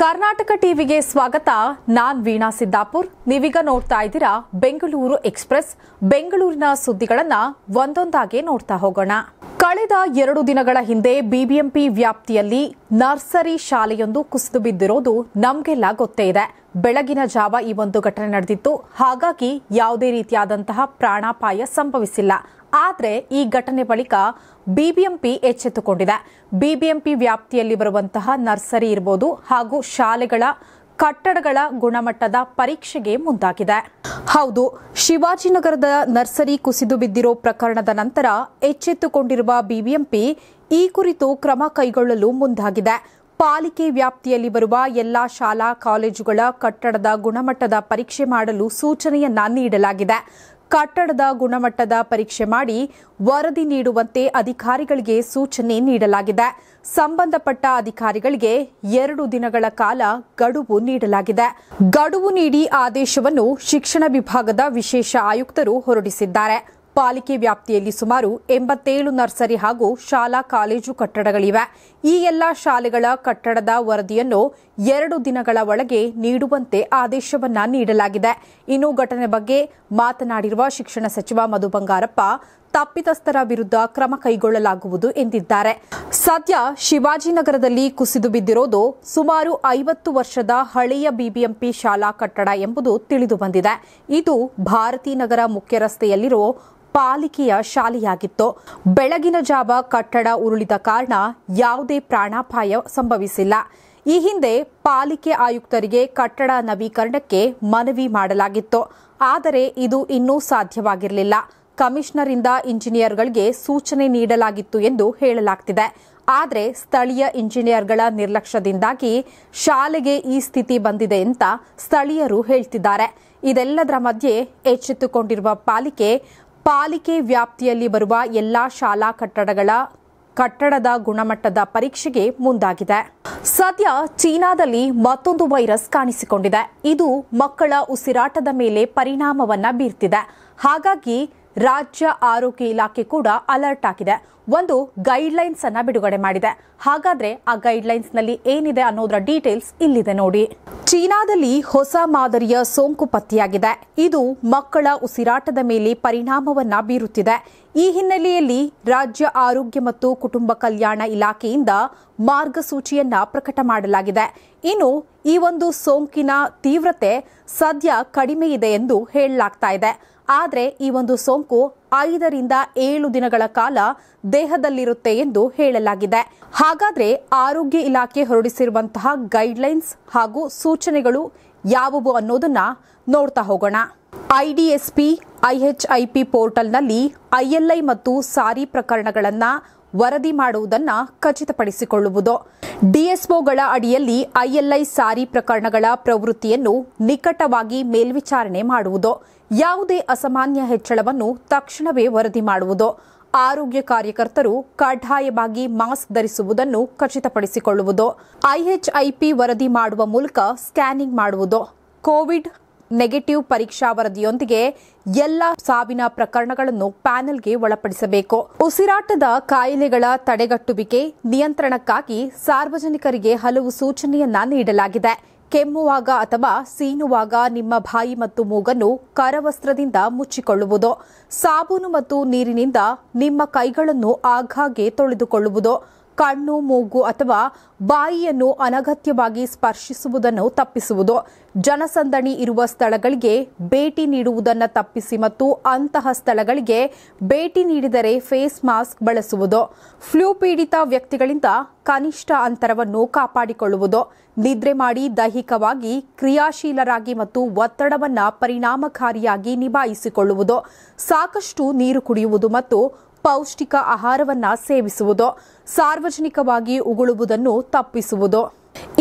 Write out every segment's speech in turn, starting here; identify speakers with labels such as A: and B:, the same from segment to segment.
A: ಕರ್ನಾಟಕ ಟಿವಿಗೆ ಸ್ವಾಗತ ನಾನ್ ವೀಣಾ ಸಿದ್ದಾಪುರ್ ನೀವೀಗ ನೋಡ್ತಾ ಇದ್ದೀರಾ ಬೆಂಗಳೂರು ಎಕ್ಸ್ಪ್ರೆಸ್ ಬೆಂಗಳೂರಿನ ಸುದ್ದಿಗಳನ್ನ ಒಂದೊಂದಾಗಿ ನೋಡ್ತಾ ಹೋಗೋಣ ಕಳೆದ ಎರಡು ದಿನಗಳ ಹಿಂದೆ ಬಿಬಿಎಂಪಿ ವ್ಯಾಪ್ತಿಯಲ್ಲಿ ನರ್ಸರಿ ಶಾಲೆಯೊಂದು ಕುಸಿದು ಬಿದ್ದಿರೋದು ನಮಗೆಲ್ಲ ಗೊತ್ತೇ ಇದೆ ಬೆಳಗಿನ ಜಾವ ಈ ಒಂದು ಘಟನೆ ನಡೆದಿತ್ತು ಹಾಗಾಗಿ ಯಾವುದೇ ರೀತಿಯಾದಂತಹ ಪ್ರಾಣಾಪಾಯ ಸಂಭವಿಸಿಲ್ಲ ಆದರೆ ಈ ಘಟನೆ ಬಳಿಕ ಬಿಬಿಎಂಪಿ ಎಚ್ಚೆತ್ತುಕೊಂಡಿದೆ ಬಿಬಿಎಂಪಿ ವ್ಯಾಪ್ತಿಯಲ್ಲಿ ಬರುವಂತಹ ನರ್ಸರಿ ಇರಬಹುದು ಹಾಗೂ ಶಾಲೆಗಳ ಕಟ್ಟಡಗಳ ಗುಣಮಟ್ಟದ ಪರೀಕ್ಷೆಗೆ ಮುಂದಾಗಿದೆ ಹೌದು ಶಿವಾಜಿನಗರದ ನರ್ಸರಿ ಕುಸಿದು ಬಿದ್ದಿರೋ ಪ್ರಕರಣದ ನಂತರ ಎಚ್ಚೆತ್ತುಕೊಂಡಿರುವ ಬಿಬಿಎಂಪಿ ಈ ಕುರಿತು ಕ್ರಮ ಕೈಗೊಳ್ಳಲು ಮುಂದಾಗಿದೆ ಪಾಲಿಕೆ ವ್ಯಾಪ್ತಿಯಲ್ಲಿ ಬರುವ ಎಲ್ಲಾ ಶಾಲಾ ಕಾಲೇಜುಗಳ ಕಟ್ಟಡದ ಗುಣಮಟ್ಟದ ಪರೀಕ್ಷೆ ಮಾಡಲು ಸೂಚನೆಯನ್ನ ನೀಡಲಾಗಿದೆ ಕಟ್ಟಡದ ಗುಣಮಟ್ಟದ ಪರೀಕ್ಷೆ ಮಾಡಿ ವರದಿ ನೀಡುವಂತೆ ಅಧಿಕಾರಿಗಳಿಗೆ ಸೂಚನೆ ನೀಡಲಾಗಿದೆ ಸಂಬಂಧಪಟ್ಟ ಅಧಿಕಾರಿಗಳಿಗೆ ಎರಡು ದಿನಗಳ ಕಾಲ ಗಡುವು ನೀಡಲಾಗಿದೆ ಗಡುವು ನೀಡಿ ಆದೇಶವನ್ನು ಶಿಕ್ಷಣ ವಿಭಾಗದ ವಿಶೇಷ ಆಯುಕ್ತರು ಹೊರಡಿಸಿದ್ದಾರೆ ಪಾಲಿಕೆ ವ್ಯಾಪ್ತಿಯಲ್ಲಿ ಸುಮಾರು ಎಂಬತ್ತೇಳು ನರ್ಸರಿ ಹಾಗೂ ಶಾಲಾ ಕಾಲೇಜು ಕಟ್ಟಡಗಳಿವೆ ಈ ಎಲ್ಲಾ ಶಾಲೆಗಳ ಕಟ್ಟಡದ ವರದಿಯನ್ನು ಎರಡು ದಿನಗಳ ಒಳಗೆ ನೀಡುವಂತೆ ಆದೇಶವನ್ನ ನೀಡಲಾಗಿದೆ ಇನ್ನು ಘಟನೆ ಬಗ್ಗೆ ಮಾತನಾಡಿರುವ ಶಿಕ್ಷಣ ಸಚಿವ ಮಧು ಬಂಗಾರಪ್ಪ ತಪ್ಪಿತಸ್ಥರ ವಿರುದ್ಧ ಕ್ರಮ ಕೈಗೊಳ್ಳಲಾಗುವುದು ಎಂದಿದ್ದಾರೆ ಸದ್ಯ ಶಿವಾಜಿನಗರದಲ್ಲಿ ಕುಸಿದು ಬಿದ್ದಿರೋದು ಸುಮಾರು ಐವತ್ತು ವರ್ಷದ ಹಳೆಯ ಬಿಬಿಎಂಪಿ ಶಾಲಾ ಕಟ್ಟಡ ಎಂಬುದು ತಿಳಿದು ಬಂದಿದೆ ಇದು ಭಾರತೀನಗರ ಮುಖ್ಯ ರಸ್ತೆಯಲ್ಲಿರೋ ಪಾಲಿಕೆಯ ಶಾಲೆಯಾಗಿತ್ತು ಬೆಳಗಿನ ಜಾವ ಕಟ್ಟಡ ಉರುಳಿದ ಕಾರಣ ಯಾವುದೇ ಪ್ರಾಣಾಪಾಯ ಸಂಭವಿಸಿಲ್ಲ ಈ ಹಿಂದೆ ಪಾಲಿಕೆ ಆಯುಕ್ತರಿಗೆ ಕಟ್ಟಡ ನವೀಕರಣಕ್ಕೆ ಮನವಿ ಮಾಡಲಾಗಿತ್ತು ಆದರೆ ಇದು ಇನ್ನೂ ಸಾಧ್ಯವಾಗಿರಲಿಲ್ಲ ಕಮಿಷನರಿಂದ ಇಂಜಿನಿಯರ್ಗಳಿಗೆ ಸೂಚನೆ ನೀಡಲಾಗಿತ್ತು ಎಂದು ಹೇಳಲಾಗ್ತಿದೆ ಆದರೆ ಸ್ಥಳೀಯ ಇಂಜಿನಿಯರ್ಗಳ ನಿರ್ಲಕ್ಷ್ಯದಿಂದಾಗಿ ಶಾಲೆಗೆ ಈ ಸ್ಥಿತಿ ಬಂದಿದೆ ಅಂತ ಸ್ಥಳೀಯರು ಹೇಳ್ತಿದ್ದಾರೆ ಇದೆಲ್ಲದರ ಮಧ್ಯೆ ಎಚ್ಚೆತ್ತುಕೊಂಡಿರುವ ಪಾಲಿಕೆ ಪಾಲಿಕೆ ವ್ಯಾಪ್ತಿಯಲ್ಲಿ ಬರುವ ಎಲ್ಲಾ ಶಾಲಾ ಕಟ್ಟಡಗಳ ಕಟ್ಟಡದ ಗುಣಮಟ್ಟದ ಪರೀಕ್ಷೆಗೆ ಮುಂದಾಗಿದೆ ಸದ್ಯ ಚೀನಾದಲ್ಲಿ ಮತ್ತೊಂದು ವೈರಸ್ ಕಾಣಿಸಿಕೊಂಡಿದೆ ಇದು ಮಕ್ಕಳ ಉಸಿರಾಟದ ಮೇಲೆ ಪರಿಣಾಮವನ್ನ ಬೀರ್ತಿದೆ ಹಾಗಾಗಿ ರಾಜ್ಯ ಆರೋಗ್ಯ ಇಲಾಖೆ ಕೂಡ ಅಲರ್ಟ್ ಆಗಿದೆ ಒಂದು ಗೈಡ್ಲೈನ್ಸ್ ಅನ್ನ ಬಿಡುಗಡೆ ಮಾಡಿದೆ ಹಾಗಾದ್ರೆ ಆ ಗೈಡ್ಲೈನ್ಸ್ ನಲ್ಲಿ ಏನಿದೆ ಅನ್ನೋದರ ಡೀಟೇಲ್ಸ್ ಇಲ್ಲಿದೆ ನೋಡಿ ಚೀನಾದಲ್ಲಿ ಹೊಸ ಮಾದರಿಯ ಸೋಂಕು ಪತ್ತೆಯಾಗಿದೆ ಇದು ಮಕ್ಕಳ ಉಸಿರಾಟದ ಮೇಲೆ ಪರಿಣಾಮವನ್ನ ಬೀರುತ್ತಿದೆ ಈ ಹಿನ್ನೆಲೆಯಲ್ಲಿ ರಾಜ್ಯ ಆರೋಗ್ಯ ಮತ್ತು ಕುಟುಂಬ ಕಲ್ಯಾಣ ಇಲಾಖೆಯಿಂದ ಮಾರ್ಗಸೂಚಿಯನ್ನ ಪ್ರಕಟ ಮಾಡಲಾಗಿದೆ ಇನ್ನು ಈ ಒಂದು ಸೋಂಕಿನ ತೀವ್ರತೆ ಸದ್ಯ ಕಡಿಮೆ ಇದೆ ಎಂದು ಹೇಳಲಾಗ್ತಾ ಇದೆ ಆದರೆ ಈ ಒಂದು ಸೋಂಕು ಐದರಿಂದ ಏಳು ದಿನಗಳ ಕಾಲ ದೇಹದಲ್ಲಿರುತ್ತೆ ಎಂದು ಹೇಳಲಾಗಿದೆ ಹಾಗಾದರೆ ಆರೋಗ್ಯ ಇಲಾಖೆ ಹೊರಡಿಸಿರುವಂತಹ ಗೈಡ್ಲೈನ್ಸ್ ಹಾಗೂ ಸೂಚನೆಗಳು ಯಾವುವು ಅನ್ನೋದನ್ನ ನೋಡ್ತಾ ಹೋಗೋಣ ಐಡಿಎಸ್ಪಿ ಐಎಚ್ಐಪಿ ಪೋರ್ಟಲ್ನಲ್ಲಿ ಐಎಲ್ಐ ಮತ್ತು ಸಾರಿ ಪ್ರಕರಣಗಳನ್ನು ವರದಿ ಮಾಡುವುದನ್ನು ಖಚಿತಪಡಿಸಿಕೊಳ್ಳುವುದು ಡಿಎಸ್ಒಗಳ ಅಡಿಯಲ್ಲಿ ಐಎಲ್ಐ ಸಾರಿ ಪ್ರಕರಣಗಳ ಪ್ರವೃತ್ತಿಯನ್ನು ನಿಕಟವಾಗಿ ಮೇಲ್ವಿಚಾರಣೆ ಮಾಡುವುದು ಯಾವುದೇ ಅಸಾಮಾನ್ಯ ಹೆಚ್ಚಳವನ್ನು ತಕ್ಷಣವೇ ವರದಿ ಮಾಡುವುದು ಆರೋಗ್ಯ ಕಾರ್ಯಕರ್ತರು ಕಡ್ಡಾಯವಾಗಿ ಮಾಸ್ಕ್ ಧರಿಸುವುದನ್ನು ಖಚಿತಪಡಿಸಿಕೊಳ್ಳುವುದು ಐಎಚ್ಐಪಿ ವರದಿ ಮಾಡುವ ಮೂಲಕ ಸ್ಕ್ಯಾನಿಂಗ್ ಮಾಡುವುದು ಕೋವಿಡ್ ನೆಗೆಟಿವ್ ಪರೀಕ್ಷಾ ವರದಿಯೊಂದಿಗೆ ಎಲ್ಲ ಸಾವಿನ ಪ್ರಕರಣಗಳನ್ನು ಪ್ಯಾನೆಲ್ಗೆ ಒಳಪಡಿಸಬೇಕು ಉಸಿರಾಟದ ಕಾಯಿಲೆಗಳ ತಡೆಗಟ್ಟುವಿಕೆ ನಿಯಂತ್ರಣಕ್ಕಾಗಿ ಸಾರ್ವಜನಿಕರಿಗೆ ಹಲವು ಸೂಚನೆಯನ್ನ ನೀಡಲಾಗಿದೆ ಕೆಮ್ಮುವಾಗ ಅಥವಾ ಸೀನುವಾಗ ನಿಮ್ಮ ಬಾಯಿ ಮತ್ತು ಮೂಗನ್ನು ಕರವಸ್ತ್ರದಿಂದ ಮುಚ್ಚಿಕೊಳ್ಳುವುದು ಸಾಬೂನು ಮತ್ತು ನೀರಿನಿಂದ ನಿಮ್ಮ ಕೈಗಳನ್ನು ಆಗಾಗ್ಗೆ ತೊಳೆದುಕೊಳ್ಳುವುದು ಕಣ್ಣು ಮೂಗು ಅಥವಾ ಬಾಯಿಯನ್ನು ಅನಗತ್ಯವಾಗಿ ಸ್ಪರ್ಶಿಸುವುದನ್ನು ತಪ್ಪಿಸುವುದು ಜನಸಂದಣಿ ಇರುವ ಸ್ಥಳಗಳಿಗೆ ಭೇಟಿ ನೀಡುವುದನ್ನು ತಪ್ಪಿಸಿ ಮತ್ತು ಅಂತಹ ಸ್ಥಳಗಳಿಗೆ ಭೇಟಿ ನೀಡಿದರೆ ಫೇಸ್ ಮಾಸ್ಕ್ ಬಳಸುವುದು ಫ್ಲೂ ಪೀಡಿತ ವ್ಯಕ್ತಿಗಳಿಂದ ಕನಿಷ್ಠ ಅಂತರವನ್ನು ಕಾಪಾಡಿಕೊಳ್ಳುವುದು ನಿದ್ರೆ ಮಾಡಿ ದೈಹಿಕವಾಗಿ ಕ್ರಿಯಾಶೀಲರಾಗಿ ಮತ್ತು ಒತ್ತಡವನ್ನು ಪರಿಣಾಮಕಾರಿಯಾಗಿ ನಿಭಾಯಿಸಿಕೊಳ್ಳುವುದು ಸಾಕಷ್ಟು ನೀರು ಕುಡಿಯುವುದು ಮತ್ತು ಪೌಷ್ಟಿಕ ಆಹಾರವನ್ನು ಸೇವಿಸುವುದು ಸಾರ್ವಜನಿಕವಾಗಿ ಉಗುಳುವುದನ್ನು ತಪ್ಪಿಸುವುದು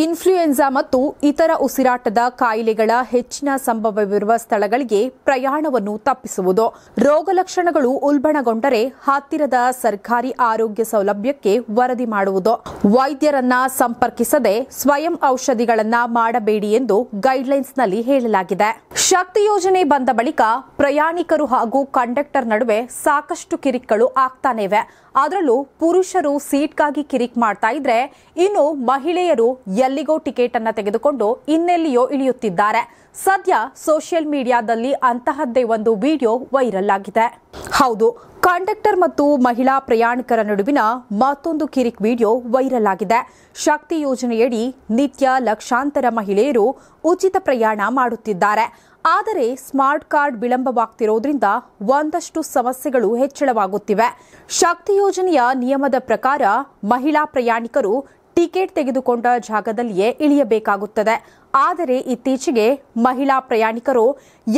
A: ಇನ್ಫ್ಲೂಯೆನ್ಸಾ ಮತ್ತು ಇತರ ಉಸಿರಾಟದ ಕಾಯಿಲೆಗಳ ಹೆಚ್ಚಿನ ಸಂಭವವಿರುವ ಸ್ಥಳಗಳಿಗೆ ಪ್ರಯಾಣವನ್ನು ತಪ್ಪಿಸುವುದು ರೋಗಲಕ್ಷಣಗಳು ಉಲ್ಬಣಗೊಂಡರೆ ಹತ್ತಿರದ ಸರ್ಕಾರಿ ಆರೋಗ್ಯ ಸೌಲಭ್ಯಕ್ಕೆ ವರದಿ ಮಾಡುವುದು ವೈದ್ಯರನ್ನ ಸಂಪರ್ಕಿಸದೆ ಸ್ವಯಂ ಔಷಧಿಗಳನ್ನ ಮಾಡಬೇಡಿ ಎಂದು ಗೈಡ್ಲೈನ್ಸ್ನಲ್ಲಿ ಹೇಳಲಾಗಿದೆ ಶಕ್ತಿ ಯೋಜನೆ ಬಂದ ಬಳಿಕ ಪ್ರಯಾಣಿಕರು ಹಾಗೂ ಕಂಡಕ್ಟರ್ ನಡುವೆ ಸಾಕಷ್ಟು ಕಿರಿಕ್ಗಳು ಆಗ್ತಾನೇವೆ ಅದರಲ್ಲೂ ಪುರುಷರು ಸೀಟ್ಗಾಗಿ ಕಿರಿಕ್ ಮಾಡ್ತಾ ಇದ್ರೆ ಇನ್ನು ಮಹಿಳೆಯರು ಎಲ್ಲಿಗೋ ಟಿಕೆಟ್ ಅನ್ನ ತೆಗೆದುಕೊಂಡು ಇನ್ನೆಲ್ಲಿಯೋ ಇಳಿಯುತ್ತಿದ್ದಾರೆ ಸದ್ಯ ಸೋಷಿಯಲ್ ಮೀಡಿಯಾದಲ್ಲಿ ಅಂತಹದ್ದೇ ಒಂದು ವಿಡಿಯೋ ವೈರಲ್ ಆಗಿದೆ ಹೌದು ಕಂಡಕ್ಟರ್ ಮತ್ತು ಮಹಿಳಾ ಪ್ರಯಾಣಿಕರ ನಡುವಿನ ಮತ್ತೊಂದು ಕಿರಿಕ್ ವಿಡಿಯೋ ವೈರಲ್ ಆಗಿದೆ ಶಕ್ತಿ ಯೋಜನೆಯಡಿ ನಿತ್ಯ ಲಕ್ಷಾಂತರ ಮಹಿಳೆಯರು ಉಚಿತ ಪ್ರಯಾಣ ಮಾಡುತ್ತಿದ್ದಾರೆ ಆದರೆ ಸ್ಮಾರ್ಟ್ ಕಾರ್ಡ್ ವಿಳಂಬವಾಗ್ತಿರೋದ್ರಿಂದ ಒಂದಷ್ಟು ಸಮಸ್ಯೆಗಳು ಹೆಚ್ಚಳವಾಗುತ್ತಿವೆ ಶಕ್ತಿ ಯೋಜನೆಯ ನಿಯಮದ ಪ್ರಕಾರ ಮಹಿಳಾ ಪ್ರಯಾಣಿಕರು ಟಿಕೆಟ್ ತೆಗೆದುಕೊಂಡ ಜಾಗದಲ್ಲಿಯೇ ಇಳಿಯಬೇಕಾಗುತ್ತದೆ ಆದರೆ ಇತ್ತೀಚೆಗೆ ಮಹಿಳಾ ಪ್ರಯಾಣಿಕರು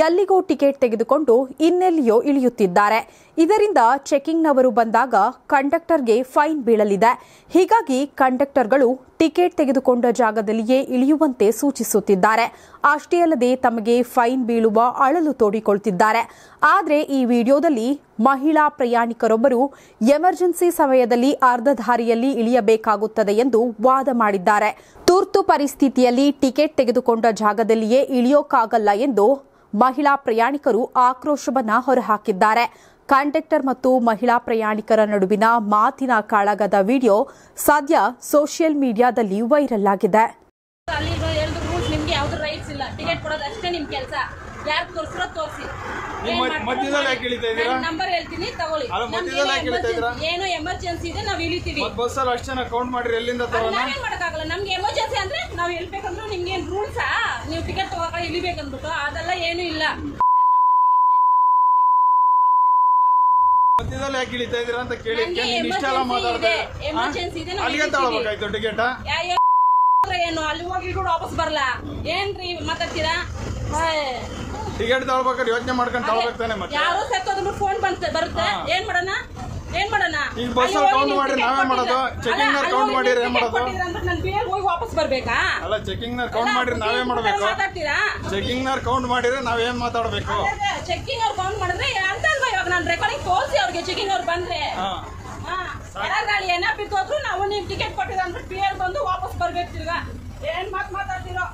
A: ಎಲ್ಲಿಗೋ ಟಿಕೆಟ್ ತೆಗೆದುಕೊಂಡು ಇನ್ನೆಲ್ಲಿಯೋ ಇಳಿಯುತ್ತಿದ್ದಾರೆ ಇದರಿಂದ ಚೆಕಿಂಗ್ನವರು ಬಂದಾಗ ಕಂಡಕ್ಟರ್ಗೆ ಫೈನ್ ಬೀಳಲಿದೆ ಹೀಗಾಗಿ ಕಂಡಕ್ಟರ್ಗಳು ಟಿಕೆಟ್ ತೆಗೆದುಕೊಂಡ ಜಾಗದಲ್ಲಿಯೇ ಇಳಿಯುವಂತೆ ಸೂಚಿಸುತ್ತಿದ್ದಾರೆ ಅಷ್ಟೇ ಅಲ್ಲದೆ ತಮಗೆ ಫೈನ್ ಬೀಳುವ ಅಳಲು ತೋಡಿಕೊಳ್ತಿದ್ದಾರೆ ಆದರೆ ಈ ವಿಡಿಯೋದಲ್ಲಿ ಮಹಿಳಾ ಪ್ರಯಾಣಿಕರೊಬ್ಬರು ಎಮರ್ಜೆನ್ಸಿ ಸಮಯದಲ್ಲಿ ಅರ್ಧಧಾರಿಯಲ್ಲಿ ಇಳಿಯಬೇಕಾಗುತ್ತದೆ ಎಂದು ವಾದ ಮಾಡಿದ್ದಾರೆ ತುರ್ತು ಪರಿಸ್ಥಿತಿಯಲ್ಲಿ ಟಿಕೆಟ್ ತೆಗೆದುಕೊಂಡ ಜಾಗದಲ್ಲಿಯೇ ಇಳಿಯೋಕ್ಕಾಗಲ್ಲ ಎಂದು ಮಹಿಳಾ ಪ್ರಯಾಣಿಕರು ಆಕ್ರೋಶವನ್ನು ಹೊರಹಾಕಿದ್ದಾರೆ ಕಂಡಕ್ಟರ್ ಮತ್ತು ಮಹಿಳಾ ಪ್ರಯಾಣಿಕರ ನಡುವಿನ ಮಾತಿನ ಕಾಳಗದ ವಿಡಿಯೋ ಸದ್ಯ ಸೋಷಿಯಲ್ ಮೀಡಿಯಾದಲ್ಲಿ ವೈರಲ್ ಆಗಿದೆ
B: ಅಲ್ಲಿ ನಿಮ್ಗೆ ಯಾವ್ದು ರೈಟ್ಸ್ ಇಲ್ಲ ಟಿಕೆಟ್ ಕೊಡೋದು ಅಷ್ಟೇ ನಿಮ್ ಕೆಲಸ ಯಾರು ತೋರಿಸಿರೋ ತೋರಿಸಿ ಯಾಕೆ ಇದ್ದೀರಾ ನಂಬರ್ ಹೇಳ್ತೀನಿ ತಗೊಳ್ಳಿ ಎಮರ್ಜೆನ್ಸಿ ಇದೆ ನಾವು ಇಳಿತೀವಿ ಅಲ್ಲಿ ಕೌಂಟ್ ಮಾಡ್ರಿ ಎಲ್ಲಿಂದ ಏನು ನಮ್ಗೆ ಎಮರ್ಜೆನ್ಸಿ ಅಂದ್ರೆ ನಾವು ನೀವು ಟಿಕೆಟ್ ಇಲ್ಲ ಅಂತ ಏನು ಅಲ್ಲಿ ಹೋಗಿ ವಾಪಸ್ ಬರಲ್ಲ ಏನ್ರಿ ಮಾತಾಡ್ತೀರಾ ಟಿಕೆಟ್ ತಗೊಳ್ಬೇಕಾದ್ರೆ ಯೋಚನೆ ಮಾಡ್ಕೊಂಡು ತಗೊಳ್ಬೇಕು ತಾನೆ ಮತ್ತೆ ಯಾರೋ ಸತ್ತೋದ್ರ ಫೋನ್ ಬಂತ ಬರುತ್ತೆ ಏನ್ ಮಾಡೋಣ ಏನ್ ಮಾಡೋಣ ಈಗ ಬಸ್ ಕೌಂಟ್ ಮಾಡಿ ನಾವೇ ಮಾಡೋದು ಚೆಕಿಂಗ್ ನರ್ ಕೌಂಟ್ ಮಾಡಿದ್ರೆ ಏನ್ ಮಾಡೋದು ನಾನು ಬೇಗ ಹೋಗಿ ವಾಪಸ್ ಬರಬೇಕಾ ಅಲ್ಲ ಚೆಕಿಂಗ್ ನರ್ ಕೌಂಟ್ ಮಾಡಿದ್ರೆ ನಾವೇ ಮಾಡಬೇಕು ಮಾತಾಡ್ತೀರಾ ಚೆಕಿಂಗ್ ನರ್ ಕೌಂಟ್ ಮಾಡಿದ್ರೆ ನಾವ್ ಏನ್ ಮಾತಾಡ್ಬೇಕು ಚೆಕಿಂಗ್ ಅವ್ರು ಕೌಂಟ್ ಮಾಡಿದ್ರೆ ಅಂತ ಅಲ್ವಾ ಇವಾಗ ನಾನು ರೆಕಾರ್ಡಿಂಗ್ ತೋರಿಸಿ ಅವ್ರಿಗೆ ಚೆಕಿಂಗ್ ಅವ್ರು ಬಂದ್ರೆ ಯಾರು ಏನ ಬಿತ್ತೋದ್ರು ನಾವು ನೀವು ಟಿಕೆಟ್ ಕೊಟ್ಟಿದ್ರೆ ಅಂದ್ಬಿಟ್ಟು ಪಿ ಬಂದು ವಾಪಸ್ ಬರ್ಬೇಕು ತಿರ್ಗಾ ಏನ್ ಮಾತು ಮಾತಾಡ್ತಿರೋ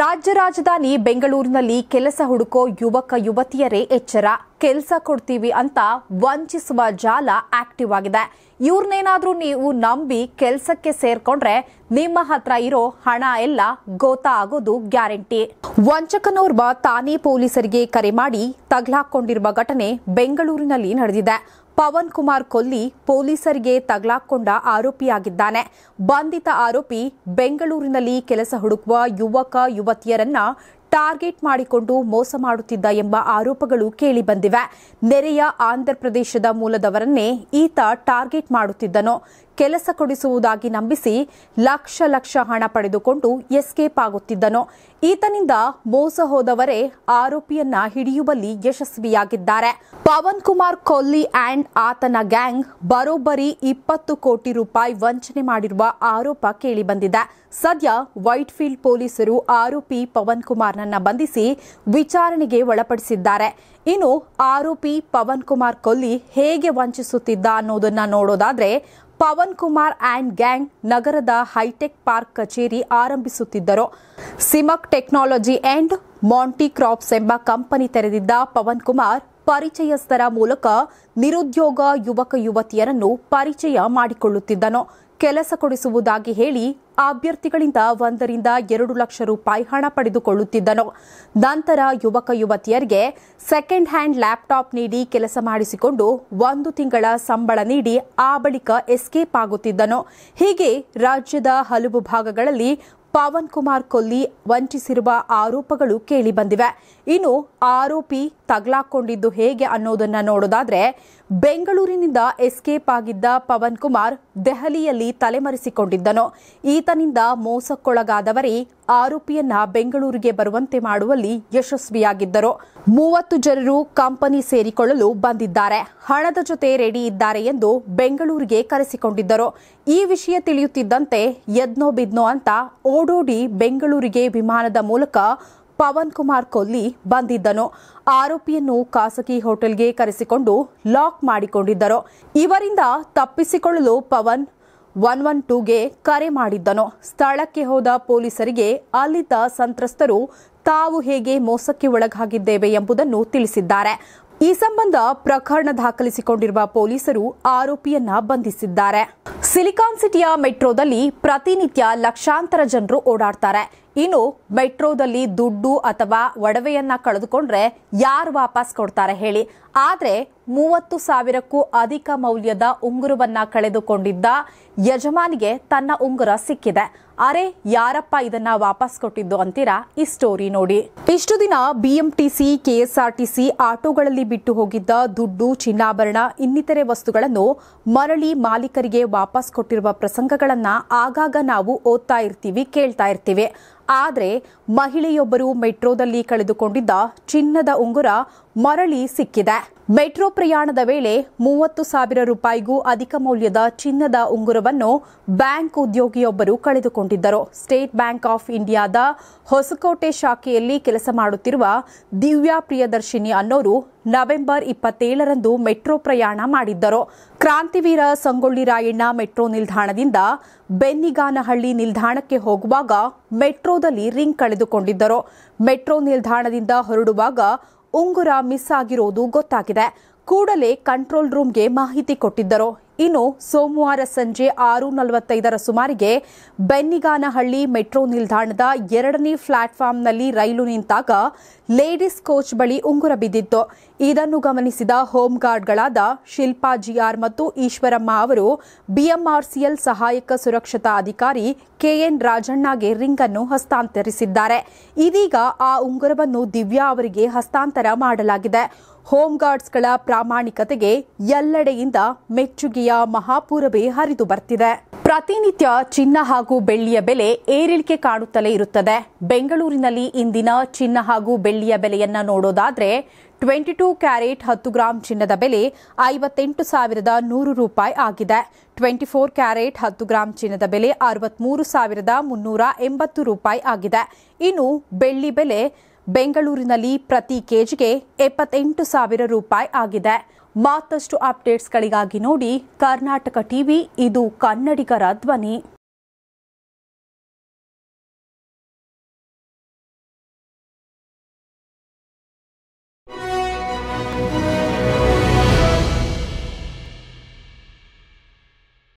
A: ರಾಜ್ಯ ರಾಜಧಾನಿ ಬೆಂಗಳೂರಿನಲ್ಲಿ ಕೆಲಸ ಹುಡುಕೋ ಯುವಕ ಯುವತಿಯರೇ ಎಚ್ಚರ ಕೆಲಸ ಕೊಡ್ತೀವಿ ಅಂತ ವಂಚಿಸುವ ಜಾಲ ಆಕ್ಟಿವ್ ಆಗಿದೆ ಇವ್ರನ್ನೇನಾದ್ರೂ ನೀವು ನಂಬಿ ಕೆಲಸಕ್ಕೆ ಸೇರ್ಕೊಂಡ್ರೆ ನಿಮ್ಮ ಹತ್ರ ಇರೋ ಹಣ ಎಲ್ಲ ಗೋತಾ ಆಗೋದು ಗ್ಯಾರಂಟಿ ವಂಚಕನೋರ್ವ ತಾನೇ ಪೊಲೀಸರಿಗೆ ಕರೆ ಮಾಡಿ ತಗ್ಲಾಕೊಂಡಿರುವ ಘಟನೆ ಬೆಂಗಳೂರಿನಲ್ಲಿ ನಡೆದಿದೆ ಪವನ್ ಕುಮಾರ್ ಕೊಲ್ಲಿ ಪೊಲೀಸರಿಗೆ ತಗ್ಲಾಕೊಂಡ ಆರೋಪಿಯಾಗಿದ್ದಾನೆ ಬಂಧಿತ ಆರೋಪಿ ಬೆಂಗಳೂರಿನಲ್ಲಿ ಕೆಲಸ ಹುಡುಕುವ ಯುವಕ ಯುವತಿಯರನ್ನ ಟಾರ್ಗೆಟ್ ಮಾಡಿಕೊಂಡು ಮೋಸ ಮಾಡುತ್ತಿದ್ದ ಎಂಬ ಆರೋಪಗಳು ಕೇಳಿಬಂದಿವೆ ನೆರೆಯ ಆಂಧ್ರಪ್ರದೇಶದ ಮೂಲದವರನ್ನೇ ಈತ ಟಾರ್ಗೆಟ್ ಮಾಡುತ್ತಿದ್ದನು ಕೆಲಸ ಕೊಡಿಸುವುದಾಗಿ ನಂಬಿಸಿ ಲಕ್ಷ ಲಕ್ಷ ಹಣ ಪಡೆದುಕೊಂಡು ಎಸ್ಕೇಪ್ ಆಗುತ್ತಿದ್ದನು ಈತನಿಂದ ಮೋಸ ಹೋದವರೇ ಆರೋಪಿಯನ್ನ ಹಿಡಿಯುವಲ್ಲಿ ಯಶಸ್ವಿಯಾಗಿದ್ದಾರೆ ಪವನ್ ಕುಮಾರ್ ಕೊಲ್ಲಿ ಆಂಡ್ ಆತನ ಗ್ಯಾಂಗ್ ಬರೋಬ್ಬರಿ ಇಪ್ಪತ್ತು ಕೋಟಿ ರೂಪಾಯಿ ವಂಚನೆ ಮಾಡಿರುವ ಆರೋಪ ಕೇಳಿಬಂದಿದೆ ಸದ್ಯ ವೈಟ್ ಫೀಲ್ಡ್ ಪೊಲೀಸರು ಆರೋಪಿ ಪವನ್ ಕುಮಾರ್ನನ್ನ ಬಂಧಿಸಿ ವಿಚಾರಣೆಗೆ ಒಳಪಡಿಸಿದ್ದಾರೆ ಇನ್ನು ಆರೋಪಿ ಪವನ್ ಕುಮಾರ್ ಕೊಲ್ಲಿ ಹೇಗೆ ವಂಚಿಸುತ್ತಿದ್ದ ಅನ್ನೋದನ್ನ ನೋಡೋದಾದ್ರೆ ಪವನ್ ಕುಮಾರ್ ಆ್ಯಂಡ್ ಗ್ಯಾಂಗ್ ನಗರದ ಹೈಟೆಕ್ ಪಾರ್ಕ್ ಕಚೇರಿ ಆರಂಭಿಸುತ್ತಿದ್ದರು ಸಿಮಕ್ ಟೆಕ್ನಾಲಜಿ ಆ್ಯಂಡ್ ಮಾಂಟಿ ಕ್ರಾಪ್ಸ್ ಎಂಬ ಕಂಪನಿ ತೆರೆದಿದ್ದ ಪವನ್ ಕುಮಾರ್ ಪರಿಚಯಸ್ಥರ ಮೂಲಕ ನಿರುದ್ಯೋಗ ಯುವಕ ಯುವತಿಯರನ್ನು ಪರಿಚಯ ಮಾಡಿಕೊಳ್ಳುತ್ತಿದ್ದನು ಕೆಲಸ ಕೊಡಿಸುವುದಾಗಿ ಹೇಳಿ ಅಭ್ಯರ್ಥಿಗಳಿಂದ ಒಂದರಿಂದ ಎರಡು ಲಕ್ಷ ರೂಪಾಯಿ ಹಣ ಪಡೆದುಕೊಳ್ಳುತ್ತಿದ್ದನು ನಂತರ ಯುವಕ ಯುವತಿಯರಿಗೆ ಸೆಕೆಂಡ್ ಹ್ಯಾಂಡ್ ಲ್ಯಾಪ್ಟಾಪ್ ನೀಡಿ ಕೆಲಸ ಮಾಡಿಸಿಕೊಂಡು ಒಂದು ತಿಂಗಳ ಸಂಬಳ ನೀಡಿ ಆ ಬಳಿಕ ಎಸ್ಕೇಪ್ ಆಗುತ್ತಿದ್ದನು ಹೀಗೆ ರಾಜ್ಯದ ಹಲವು ಭಾಗಗಳಲ್ಲಿ ಪವನ್ ಕುಮಾರ್ ಕೊಲ್ಲಿ ವಂಚಿಸಿರುವ ಆರೋಪಗಳು ಕೇಳಿಬಂದಿವೆ ಇನ್ನು ಆರೋಪಿ ತಗ್ಲಾಕೊಂಡಿದ್ದು ಹೇಗೆ ಅನ್ನೋದನ್ನ ನೋಡೋದಾದ್ರೆ ಬೆಂಗಳೂರಿನಿಂದ ಎಸ್ಕೇಪ್ ಆಗಿದ್ದ ಪವನ್ ಕುಮಾರ್ ದೆಹಲಿಯಲ್ಲಿ ತಲೆಮರೆಸಿಕೊಂಡಿದ್ದನು ಈತನಿಂದ ಮೋಸಕ್ಕೊಳಗಾದವರೇ ಆರೋಪಿಯನ್ನ ಬೆಂಗಳೂರಿಗೆ ಬರುವಂತೆ ಮಾಡುವಲ್ಲಿ ಯಶಸ್ವಿಯಾಗಿದ್ದರು ಮೂವತ್ತು ಜನರು ಕಂಪನಿ ಸೇರಿಕೊಳ್ಳಲು ಬಂದಿದ್ದಾರೆ ಹಣದ ಜೊತೆ ರೆಡಿ ಇದ್ದಾರೆ ಎಂದು ಬೆಂಗಳೂರಿಗೆ ಕರೆಸಿಕೊಂಡಿದ್ದರು ಈ ವಿಷಯ ತಿಳಿಯುತ್ತಿದ್ದಂತೆ ಯದ್ನೋ ಬಿದ್ನೋ ಅಂತ ಓಡೋಡಿ ಬೆಂಗಳೂರಿಗೆ ವಿಮಾನದ ಮೂಲಕ ಪವನ್ ಕುಮಾರ್ ಕೊಲ್ಲಿ ಬಂದಿದ್ದನು ಆರೋಪಿಯನ್ನು ಖಾಸಗಿ ಹೋಟೆಲ್ಗೆ ಕರೆಸಿಕೊಂಡು ಲಾಕ್ ಮಾಡಿಕೊಂಡಿದ್ದರು ಇವರಿಂದ ತಪ್ಪಿಸಿಕೊಳ್ಳಲು ಪವನ್ ಒನ್ ಒನ್ ಟೂಗೆ ಕರೆ ಮಾಡಿದ್ದನು ಸ್ಥಳಕ್ಕೆ ಹೋದ ಪೊಲೀಸರಿಗೆ ಅಲ್ಲಿದ್ದ ಸಂತ್ರಸ್ತರು ತಾವು ಹೇಗೆ ಮೋಸಕ್ಕೆ ಒಳಗಾಗಿದ್ದೇವೆ ಎಂಬುದನ್ನು ತಿಳಿಸಿದ್ದಾರೆ ಈ ಸಂಬಂಧ ಪ್ರಕರಣ ದಾಖಲಿಸಿಕೊಂಡಿರುವ ಪೊಲೀಸರು ಆರೋಪಿಯನ್ನ ಬಂಧಿಸಿದ್ದಾರೆ ಸಿಲಿಕಾನ್ ಸಿಟಿಯ ಮೆಟ್ರೋದಲ್ಲಿ ಪ್ರತಿನಿತ್ಯ ಲಕ್ಷಾಂತರ ಜನರು ಓಡಾಡ್ತಾರೆ ಇನ್ನು ಮೆಟ್ರೋದಲ್ಲಿ ದುಡ್ಡು ಅಥವಾ ಒಡವೆಯನ್ನ ಕಳೆದುಕೊಂಡ್ರೆ ಯಾರು ವಾಪಸ್ ಕೊಡ್ತಾರೆ ಹೇಳಿ ಆದರೆ ಮೂವತ್ತು ಸಾವಿರಕ್ಕೂ ಅಧಿಕ ಮೌಲ್ಯದ ಉಂಗುರವನ್ನ ಕಳೆದುಕೊಂಡಿದ್ದ ಯಜಮಾನಿಗೆ ತನ್ನ ಉಂಗುರ ಸಿಕ್ಕಿದೆ ಅರೆ ಯಾರಪ್ಪ ಇದನ್ನ ವಾಪಸ್ ಕೊಟ್ಟಿದ್ದು ಅಂತೀರಾ ಈ ಸ್ಟೋರಿ ನೋಡಿ ಇಷ್ಟು ದಿನ ಬಿಎಂಟಿಸಿ ಕೆಎಸ್ಆರ್ಟಿಸಿ ಆಟೋಗಳಲ್ಲಿ ಬಿಟ್ಟು ಹೋಗಿದ್ದ ದುಡ್ಡು ಚಿನ್ನಾಭರಣ ಇನ್ನಿತರೆ ವಸ್ತುಗಳನ್ನು ಮರಳಿ ಮಾಲೀಕರಿಗೆ ವಾಪಸ್ ಕೊಟ್ಟಿರುವ ಪ್ರಸಂಗಗಳನ್ನ ಆಗಾಗ ನಾವು ಓದ್ತಾ ಇರ್ತೀವಿ ಕೇಳ್ತಾ ಇರ್ತೀವಿ ಆದರೆ ಮಹಿಳೆಯೊಬ್ಬರು ಮೆಟ್ರೋದಲ್ಲಿ ಕಳೆದುಕೊಂಡಿದ್ದ ಚಿನ್ನದ ಉಂಗುರ ಮರಳಿ ಸಿಕ್ಕಿದೆ ಮೆಟ್ರೋ ಪ್ರಯಾಣದ ವೇಳೆ ಮೂವತ್ತು ಸಾವಿರ ರೂಪಾಯಿಗೂ ಅಧಿಕ ಮೌಲ್ಯದ ಚಿನ್ನದ ಉಂಗುರವನ್ನು ಬ್ಯಾಂಕ್ ಉದ್ಯೋಗಿಯೊಬ್ಬರು ಕಳೆದುಕೊಂಡಿದ್ದರು ಸ್ಟೇಟ್ ಬ್ಯಾಂಕ್ ಆಫ್ ಇಂಡಿಯಾದ ಹೊಸಕೋಟೆ ಶಾಖೆಯಲ್ಲಿ ಕೆಲಸ ಮಾಡುತ್ತಿರುವ ದಿವ್ಯಾ ಪ್ರಿಯದರ್ಶಿನಿ ಅನ್ನೋರು ನವೆಂಬರ್ ಇಪ್ಪತ್ತೇಳರಂದು ಮೆಟ್ರೋ ಪ್ರಯಾಣ ಮಾಡಿದ್ದರು ಕ್ರಾಂತಿವೀರ ಸಂಗೊಳ್ಳಿ ರಾಯಣ್ಣ ಮೆಟ್ರೋ ನಿಲ್ದಾಣದಿಂದ ಬೆನ್ನಿಗಾನಹಳ್ಳಿ ನಿಲ್ದಾಣಕ್ಕೆ ಹೋಗುವಾಗ ಮೆಟ್ರೋದಲ್ಲಿ ರಿಂಗ್ ಕಳೆದುಕೊಂಡಿದ್ದರು ಮೆಟ್ರೋ ನಿಲ್ದಾಣದಿಂದ ಹೊರಡುವಾಗ ಉಂಗುರ ಮಿಸ್ ಆಗಿರೋದು ಗೊತ್ತಾಗಿದೆ ಕೂಡಲೇ ಕಂಟ್ರೋಲ್ ರೂಮ್ಗೆ ಮಾಹಿತಿ ಕೊಟ್ಟಿದ್ದರು ಇನ್ನು ಸೋಮವಾರ ಸಂಜೆ ಆರು ನಲವತ್ತೈದರ ಸುಮಾರಿಗೆ ಬೆನ್ನಿಗಾನಹಳ್ಳಿ ಮೆಟ್ರೋ ನಿಲ್ದಾಣದ ಎರಡನೇ ಪ್ಲಾಟ್ಫಾರ್ಮ್ನಲ್ಲಿ ರೈಲು ನಿಂತಾಗ ಲೇಡೀಸ್ ಕೋಚ್ ಬಳಿ ಉಂಗುರ ಬಿದ್ದಿತ್ತು ಇದನ್ನು ಗಮನಿಸಿದ ಹೋಮ್ಗಾರ್ಡ್ಗಳಾದ ಶಿಲ್ಪಾ ಜಿಆರ್ ಮತ್ತು ಈಶ್ವರಮ್ಮ ಅವರು ಬಿಎಂಆರ್ಸಿಎಲ್ ಸಹಾಯಕ ಸುರಕ್ಷತಾ ಅಧಿಕಾರಿ ಕೆಎನ್ ರಾಜಣ್ಣಗೆ ರಿಂಗ್ ಅನ್ನು ಹಸ್ತಾಂತರಿಸಿದ್ದಾರೆ ಇದೀಗ ಆ ಉಂಗುರವನ್ನು ದಿವ್ಯಾ ಅವರಿಗೆ ಹಸ್ತಾಂತರ ಮಾಡಲಾಗಿದೆ ಹೋಂಗಾರ್ಡ್ಸ್ಗಳ ಪ್ರಾಮಾಣಿಕತೆಗೆ ಎಲ್ಲೆಡೆಯಿಂದ ಮೆಚ್ಚುಗೆಯ ಮಹಾಪೂರವೇ ಹರಿದು ಬರ್ತಿದೆ ಪ್ರತಿನಿತ್ಯ ಚಿನ್ನ ಹಾಗೂ ಬೆಳ್ಳಿಯ ಬೆಲೆ ಏರಿಳಿಕೆ ಕಾಣುತ್ತಲೇ ಇರುತ್ತದೆ ಬೆಂಗಳೂರಿನಲ್ಲಿ ಇಂದಿನ ಚಿನ್ನ ಹಾಗೂ ಬೆಳ್ಳಿಯ ಬೆಲೆಯನ್ನ ನೋಡೋದಾದ್ರೆ ಟ್ವೆಂಟಿ ಟೂ ಕ್ಯಾರೆಟ್ ಹತ್ತು ಗ್ರಾಂ ಚಿನ್ನದ ಬೆಲೆ ಐವತ್ತೆಂಟು ಸಾವಿರದ ನೂರು ರೂಪಾಯಿ ಆಗಿದೆ ಟ್ವೆಂಟಿ ಫೋರ್ ಕ್ಯಾರೆಟ್ ಹತ್ತು ಗ್ರಾಂ ಚಿನ್ನದ ಬೆಲೆ ಅರವತ್ಮೂರು ಸಾವಿರದ ಮುನ್ನೂರ ಎಂಬತ್ತು ರೂಪಾಯಿ ಆಗಿದೆ ಇನ್ನು ಬೆಳ್ಳಿ ಬೆಲೆ ಬೆಂಗಳೂರಿನಲ್ಲಿ ಪ್ರತಿ ಕೆಜಿಗೆ ಎಪ್ಪತ್ತೆಂಟು ಸಾವಿರ ರೂಪಾಯಿ ಆಗಿದೆ ಮತ್ತಷ್ಟು ಅಪ್ಡೇಟ್ಸ್ಗಳಿಗಾಗಿ ನೋಡಿ ಕರ್ನಾಟಕ ಟಿವಿ ಇದು ಕನ್ನಡಿಗರ ಧ್ವನಿ